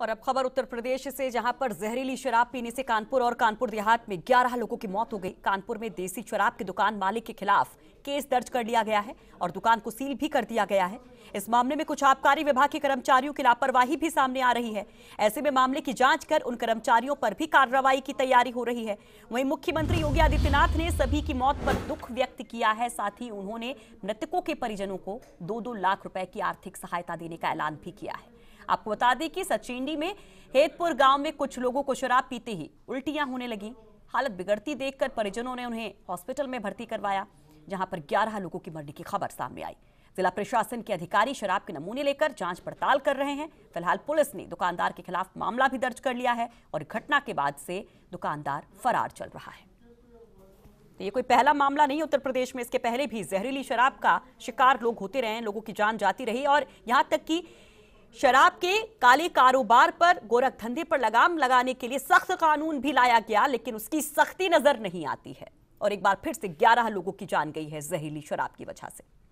और अब खबर उत्तर प्रदेश से जहां पर जहरीली शराब पीने से कानपुर और कानपुर देहात में 11 लोगों की मौत हो गई कानपुर में देसी शराब की दुकान मालिक के खिलाफ केस दर्ज कर लिया गया है और दुकान को सील भी कर दिया गया है इस मामले में कुछ आबकारी विभाग के कर्मचारियों की लापरवाही भी सामने आ रही है ऐसे में मामले की जांच कर उन कर्मचारियों पर भी कार्रवाई की तैयारी हो रही है वहीं मुख्यमंत्री योगी आदित्यनाथ ने सभी की मौत पर दुख व्यक्त किया है साथ ही उन्होंने मृतकों के परिजनों को दो दो लाख रुपए की आर्थिक सहायता देने का ऐलान भी किया है आपको बता दें कि सचिंडी में हेतपुर गांव में कुछ लोगों को शराब पीते ही उल्टियां होने लगी हालत बिगड़ती देखकर परिजनों ने उन्हें हॉस्पिटल में भर्ती करवाया जहां पर ग्यारह लोगों की मरने की खबर सामने आई जिला प्रशासन के अधिकारी शराब के नमूने लेकर जांच पड़ताल कर रहे हैं फिलहाल पुलिस ने दुकानदार के खिलाफ मामला भी दर्ज कर लिया है और घटना के बाद से दुकानदार फरार चल रहा है तो ये कोई पहला मामला नहीं उत्तर प्रदेश में इसके पहले भी जहरीली शराब का शिकार लोग होते रहे लोगों की जान जाती रही और यहां तक कि शराब के काले कारोबार पर गोरख धंधे पर लगाम लगाने के लिए सख्त कानून भी लाया गया लेकिन उसकी सख्ती नजर नहीं आती है और एक बार फिर से 11 लोगों की जान गई है जहरीली शराब की वजह से